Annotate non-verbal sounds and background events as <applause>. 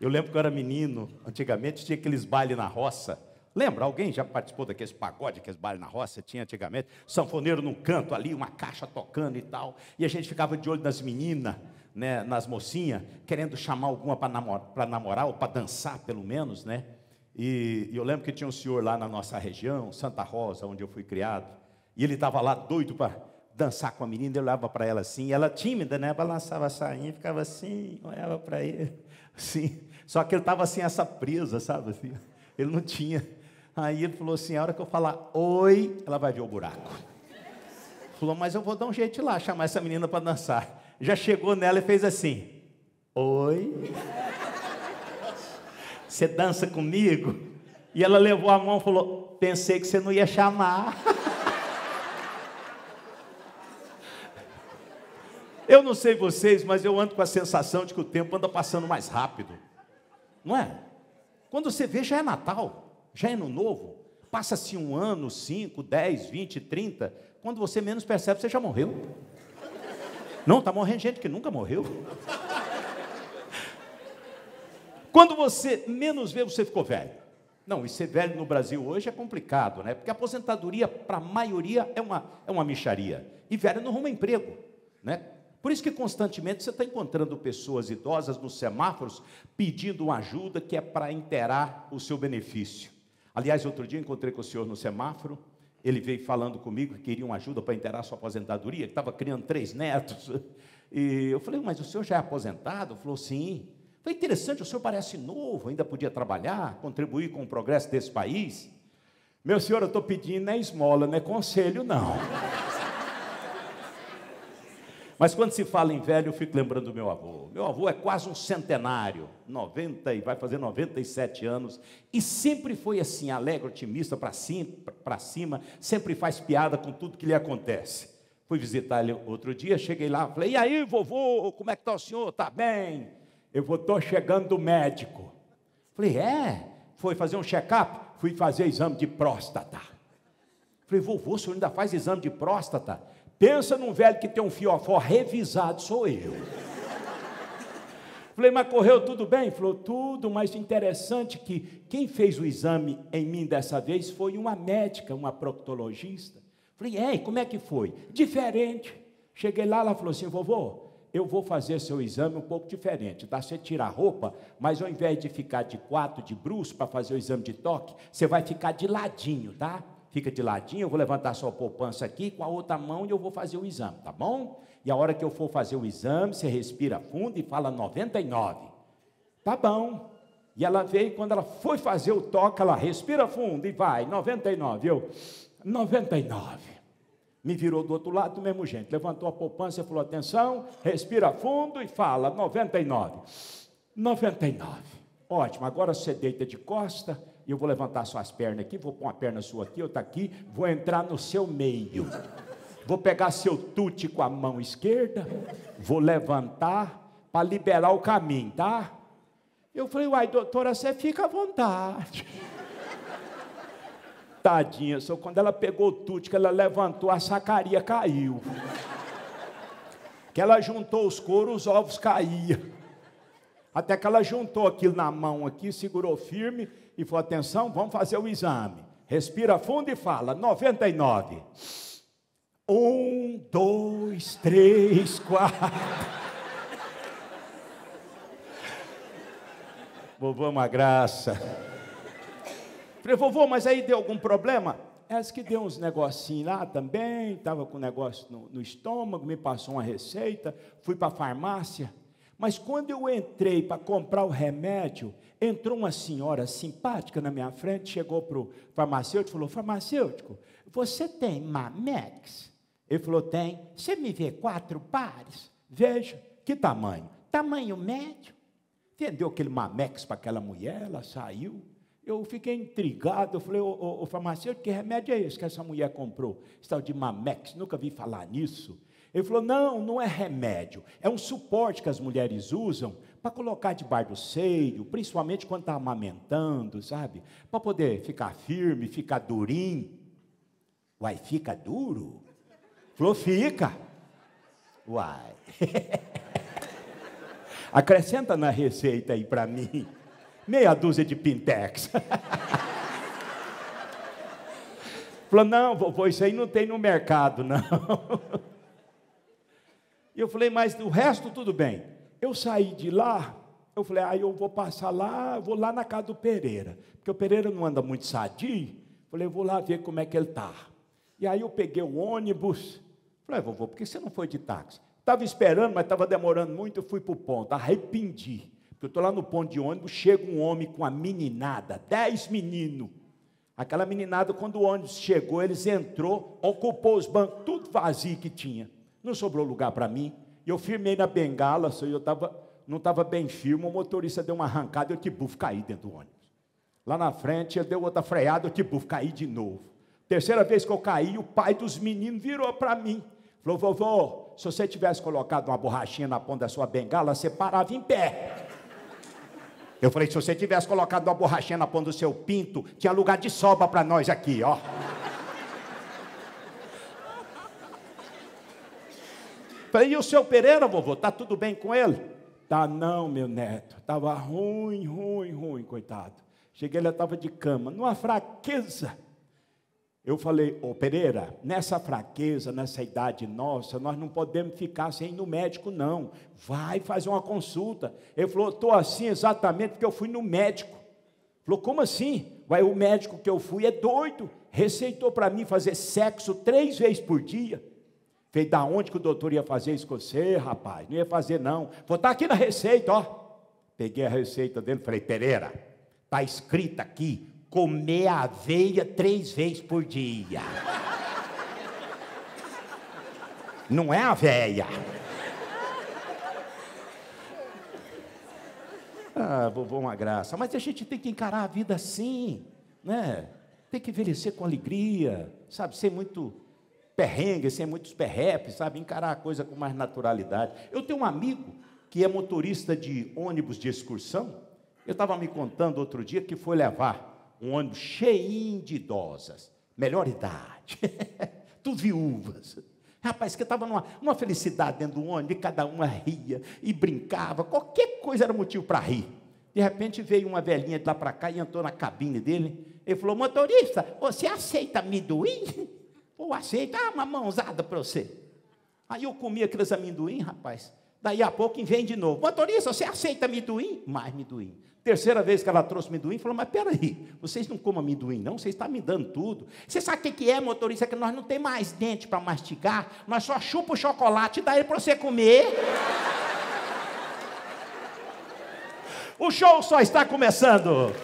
Eu lembro que eu era menino, antigamente tinha aqueles bailes na roça. Lembra? Alguém já participou daqueles pagode, aqueles bailes na roça? Tinha antigamente. Sanfoneiro num canto ali, uma caixa tocando e tal. E a gente ficava de olho nas meninas, né, nas mocinhas, querendo chamar alguma para namorar, namorar, ou para dançar, pelo menos, né? E, e eu lembro que tinha um senhor lá na nossa região, Santa Rosa, onde eu fui criado. E ele estava lá doido para dançar com a menina, eu olhava para ela assim, ela tímida, né? Balançava a sainha, ficava assim, olhava para ele. Sim. Só que ele estava assim, essa presa, sabe? Assim, ele não tinha. Aí ele falou assim: a hora que eu falar oi, ela vai ver o buraco. Falou, mas eu vou dar um jeito lá, chamar essa menina para dançar. Já chegou nela e fez assim: Oi. Você dança comigo? E ela levou a mão e falou: Pensei que você não ia chamar. <laughs> Eu não sei vocês, mas eu ando com a sensação de que o tempo anda passando mais rápido. Não é? Quando você vê, já é Natal, já é Ano Novo. Passa-se um ano, cinco, dez, vinte, trinta. Quando você menos percebe, você já morreu. Não, está morrendo gente que nunca morreu. Quando você menos vê, você ficou velho. Não, e ser velho no Brasil hoje é complicado, né? Porque a aposentadoria, para a maioria, é uma, é uma micharia. E velho não arruma emprego, né? Por isso que constantemente você está encontrando pessoas idosas nos semáforos pedindo uma ajuda que é para interar o seu benefício. Aliás, outro dia encontrei com o senhor no semáforo, ele veio falando comigo que queria uma ajuda para interar sua aposentadoria, que estava criando três netos. E eu falei, mas o senhor já é aposentado? Ele falou, sim. Foi interessante, o senhor parece novo, ainda podia trabalhar, contribuir com o progresso desse país. Meu senhor, eu estou pedindo não é esmola, não é conselho, não. Mas quando se fala em velho, eu fico lembrando do meu avô. Meu avô é quase um centenário, 90 e vai fazer 97 anos, e sempre foi assim, alegre, otimista, para cima, cima, sempre faz piada com tudo que lhe acontece. Fui visitar ele outro dia, cheguei lá, falei: "E aí, vovô, como é que está o senhor? Está bem?" Eu estou chegando do médico. Falei: "É, foi fazer um check-up, fui fazer exame de próstata." Falei: "Vovô, o senhor ainda faz exame de próstata?" Pensa num velho que tem um fiofó revisado, sou eu. Falei, mas correu tudo bem? Falou, tudo, mas interessante que quem fez o exame em mim dessa vez foi uma médica, uma proctologista. Falei, é, ei, como é que foi? Diferente. Cheguei lá, ela falou assim, vovô, eu vou fazer seu exame um pouco diferente. Tá? Você tira a roupa, mas ao invés de ficar de quatro, de bruxo, para fazer o exame de toque, você vai ficar de ladinho, tá? fica de ladinho, eu vou levantar sua poupança aqui, com a outra mão e eu vou fazer o exame, tá bom? E a hora que eu for fazer o exame, você respira fundo e fala 99. Tá bom. E ela veio, quando ela foi fazer o toque, ela respira fundo e vai, 99. Eu, 99. Me virou do outro lado, do mesmo jeito. Levantou a poupança e falou: atenção, respira fundo e fala, 99. 99. Ótimo, agora você deita de costa e eu vou levantar suas pernas aqui, vou pôr uma perna sua aqui, outra aqui, vou entrar no seu meio. Vou pegar seu tute com a mão esquerda, vou levantar para liberar o caminho, tá? Eu falei, uai, doutora, você fica à vontade. <laughs> Tadinha, só quando ela pegou o tute, que ela levantou, a sacaria caiu. Que ela juntou os coros, os ovos caíam. Até que ela juntou aquilo na mão aqui, segurou firme e falou: atenção, vamos fazer o exame. Respira fundo e fala: 99. Um, dois, três, quatro. Vovô, uma graça. Falei, vovô, mas aí deu algum problema? Essa que deu uns negocinhos lá também, estava com um negócio no, no estômago, me passou uma receita, fui para a farmácia. Mas quando eu entrei para comprar o remédio, entrou uma senhora simpática na minha frente, chegou para o farmacêutico e falou: Farmacêutico, você tem Mamex? Ele falou: Tem. Você me vê quatro pares? Veja, que tamanho? Tamanho médio. Vendeu aquele Mamex para aquela mulher, ela saiu. Eu fiquei intrigado, eu falei, ô farmacêutico, que remédio é esse que essa mulher comprou? Esse tal de Mamex, nunca vi falar nisso. Ele falou: não, não é remédio, é um suporte que as mulheres usam para colocar debaixo do seio, principalmente quando está amamentando, sabe? Para poder ficar firme, ficar durinho. Uai, fica duro? Falou, fica. Uai. <laughs> Acrescenta na receita aí para mim meia dúzia de pintex. <laughs> Falou, não, vovô, isso aí não tem no mercado, não. <laughs> E eu falei, mas o resto tudo bem. Eu saí de lá, eu falei, ah, eu vou passar lá, vou lá na casa do Pereira, porque o Pereira não anda muito sadio. Falei, vou lá ver como é que ele está. E aí eu peguei o ônibus. Falei, ah, vovô, por que você não foi de táxi? Estava esperando, mas estava demorando muito, eu fui para o ponto, arrependi. Porque eu estou lá no ponto de ônibus, chega um homem com a meninada, dez meninos. Aquela meninada, quando o ônibus chegou, eles entrou, ocupou os bancos, tudo vazio que tinha. Não sobrou lugar para mim. e Eu firmei na bengala, só eu tava, não estava bem firme. O motorista deu uma arrancada, eu bufo, caí dentro do ônibus. Lá na frente, ele deu outra freada, eu bufo, caí de novo. Terceira vez que eu caí, o pai dos meninos virou para mim. Falou, vovô, se você tivesse colocado uma borrachinha na ponta da sua bengala, você parava em pé. Eu falei, se você tivesse colocado uma borrachinha na ponta do seu pinto, tinha lugar de sobra para nós aqui, ó. Falei, e o seu Pereira, vovô, está tudo bem com ele? Tá não, meu neto. Estava ruim, ruim, ruim, coitado. Cheguei, ele estava de cama, numa fraqueza. Eu falei, ô oh, Pereira, nessa fraqueza, nessa idade nossa, nós não podemos ficar sem ir no médico, não. Vai fazer uma consulta. Ele falou, estou assim exatamente porque eu fui no médico. falou, como assim? Vai, o médico que eu fui é doido. Receitou para mim fazer sexo três vezes por dia. Falei, da onde que o doutor ia fazer isso com você, rapaz? Não ia fazer, não. Vou estar tá aqui na receita, ó. Peguei a receita dele falei, Pereira, está escrito aqui, comer aveia três vezes por dia. Não é aveia. Ah, vovô, uma graça. Mas a gente tem que encarar a vida assim, né? Tem que envelhecer com alegria, sabe? Ser muito perrengue, sem assim, é muitos perreps, sabe? Encarar a coisa com mais naturalidade. Eu tenho um amigo que é motorista de ônibus de excursão. Eu estava me contando outro dia que foi levar um ônibus cheio de idosas, melhor idade, <laughs> tudo viúvas. Rapaz, que estava numa, numa felicidade dentro do ônibus, e cada uma ria e brincava, qualquer coisa era motivo para rir. De repente veio uma velhinha de lá para cá e entrou na cabine dele. Ele falou: Motorista, você aceita amendoim? <laughs> Ou aceita, ah, uma mãozada para você. Aí eu comi aqueles amendoim, rapaz. Daí a pouco vem de novo. Motorista, você aceita amendoim? Mais amendoim. Terceira vez que ela trouxe amendoim, falou: Mas peraí, vocês não comem amendoim, não? Vocês estão tá me dando tudo. Você sabe o que é, motorista? Que nós não tem mais dente para mastigar, nós só chupa o chocolate e dá ele para você comer. O show só está começando.